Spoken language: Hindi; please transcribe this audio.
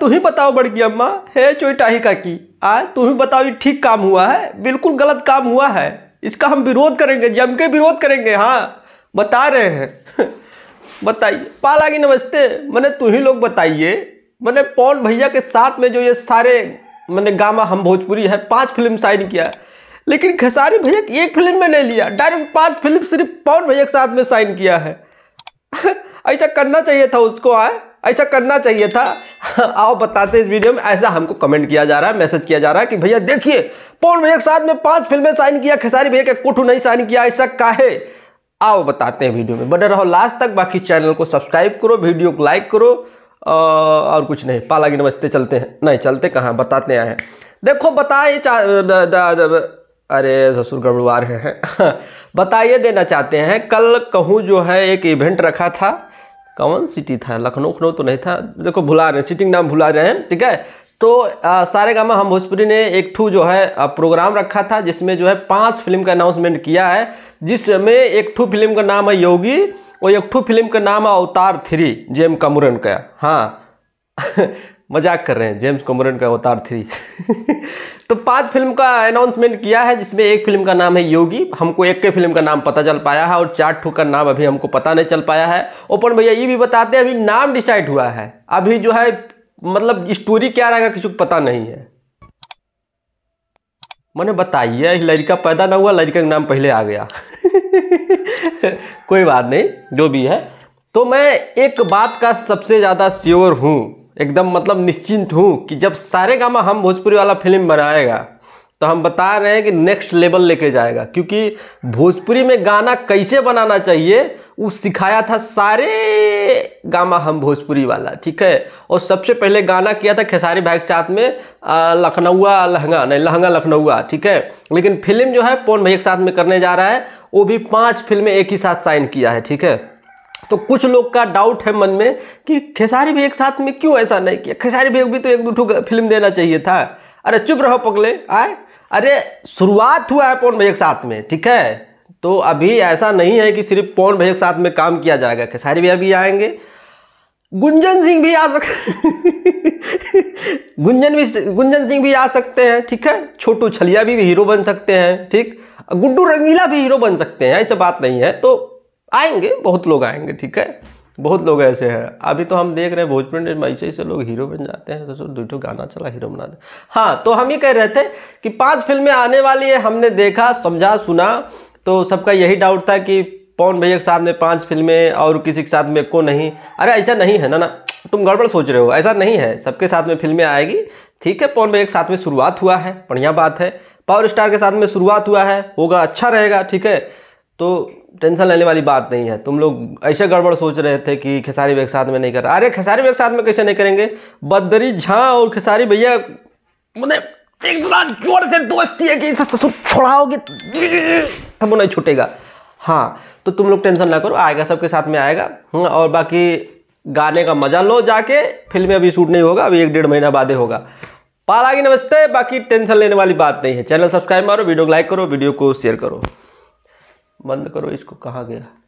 तू ही बताओ बड़की अम्मा हे चोइटाही का की आए तू ही बताओ ये ठीक काम हुआ है बिल्कुल गलत काम हुआ है इसका हम विरोध करेंगे जम के विरोध करेंगे हाँ बता रहे हैं बताइए पाला की नमस्ते मैंने तू ही लोग बताइए मैंने पौन भैया के साथ में जो ये सारे मैंने गामा हम भोजपुरी है पांच फिल्म साइन किया लेकिन खेसारी भैया एक फिल्म में नहीं लिया डायरेक्ट पांच फिल्म सिर्फ पवन भैया के साथ में साइन किया है ऐसा करना चाहिए था उसको आए ऐसा करना चाहिए था आओ बताते इस वीडियो में ऐसा हमको कमेंट किया जा रहा है मैसेज किया जा रहा है कि भैया देखिए पौन भैया के साथ में पांच फिल्में साइन किया खेसारी भैया के कुठू नहीं साइन किया ऐसा काहे आओ बताते हैं वीडियो में बने रहो लास्ट तक बाकी चैनल को सब्सक्राइब करो वीडियो को लाइक करो और कुछ नहीं पाला की नमस्ते चलते हैं नहीं चलते कहाँ बताते आए हैं देखो बताए अरे ससुर गड़बड़वा रहे हैं बताइए देना चाहते हैं कल कहूँ जो है एक इवेंट रखा था कौन सिटी था लखनऊ उखनऊ तो नहीं था देखो भुला रहे हैं सिटिंग नाम भुला रहे हैं ठीक है तो आ, सारे गामा हम भोजपुरी ने एक ठू जो है प्रोग्राम रखा था जिसमें जो है पांच फिल्म का अनाउंसमेंट किया है जिसमें एक ठू फिल्म का नाम है योगी और एक ठू फिल्म का नाम है अवतार थ्री जेम कमरन का हाँ मजाक कर रहे हैं जेम्स कमरन का अवतार थ्री तो पांच फिल्म का अनाउंसमेंट किया है जिसमें एक फिल्म का नाम है योगी हमको एक के फिल्म का नाम पता चल पाया है और चार ठू का नाम अभी हमको पता नहीं चल पाया है ओपन भैया ये भी बताते हैं अभी नाम डिसाइड हुआ है अभी जो है मतलब स्टोरी क्या रहेगा किसी को पता नहीं है मैंने बताइए लड़का पैदा ना हुआ लड़का का नाम पहले आ गया कोई बात नहीं जो भी है तो मैं एक बात का सबसे ज़्यादा श्योर हूँ एकदम मतलब निश्चिंत हूँ कि जब सारे गामा हम भोजपुरी वाला फिल्म बनाएगा तो हम बता रहे हैं कि नेक्स्ट लेवल लेके जाएगा क्योंकि भोजपुरी में गाना कैसे बनाना चाहिए वो सिखाया था सारे गामा हम भोजपुरी वाला ठीक है और सबसे पहले गाना किया था खेसारी भाई के साथ में लखनऊआ लहंगा नहीं लहंगा लखनऊआ ठीक है लेकिन फिल्म जो है पौन भाई के साथ में करने जा रहा है वो भी पाँच फिल्में एक ही साथ साइन किया है ठीक है तो कुछ लोग का डाउट है मन में कि खेसारी भी एक साथ में क्यों ऐसा नहीं किया खेसारी भी भी तो एक दो फिल्म देना चाहिए था अरे चुप रहो पगले आए अरे शुरुआत हुआ है पौन भाई एक साथ में ठीक है तो अभी ऐसा नहीं है कि सिर्फ पौन भाई एक साथ में काम किया जाएगा खेसारी भी अभी आएंगे गुंजन सिंह भी आ सक गुंजन भी गुंजन सिंह भी आ सकते हैं ठीक है छोटू छलिया भी, भी हीरो बन सकते हैं ठीक गुड्डू रंगीला भी हीरो बन सकते हैं ऐसा बात नहीं है तो आएंगे बहुत लोग आएंगे ठीक है बहुत लोग ऐसे हैं अभी तो हम देख रहे हैं भोजपुरी में ऐसे ऐसे लोग हीरो बन जाते हैं तो सर दो गाना चला हीरो बना दे हाँ तो हम ये कह रहे थे कि पांच फिल्में आने वाली है हमने देखा समझा सुना तो सबका यही डाउट था कि पवन भैया के साथ में पांच फिल्में और किसी के साथ में को नहीं अरे ऐसा नहीं है ना ना तुम गड़बड़ सोच रहे हो ऐसा नहीं है सबके साथ में फिल्में आएगी ठीक है पवन भैया के साथ में शुरुआत हुआ है बढ़िया बात है पावर स्टार के साथ में शुरुआत हुआ है होगा अच्छा रहेगा ठीक है तो टेंशन लेने वाली बात नहीं है तुम लोग ऐसे गड़बड़ सोच रहे थे कि खेसारी भैया साथ में नहीं कर अरे खेसारी भैया साथ में कैसे नहीं करेंगे बदरी झा और खेसारी भैया मतलब एक दूसरा जोर से दोस्ती है कि ससुर छोड़ाओगे हम नहीं छूटेगा हाँ तो तुम लोग टेंशन ना करो आएगा सबके साथ में आएगा हाँ, और बाकी गाने का मजा लो जाके फिल्म अभी शूट नहीं होगा अभी एक डेढ़ महीना बाद होगा पाला नमस्ते बाकी टेंशन लेने वाली बात नहीं है चैनल सब्सक्राइब मारो वीडियो को लाइक करो वीडियो को शेयर करो बंद करो इसको कहा गया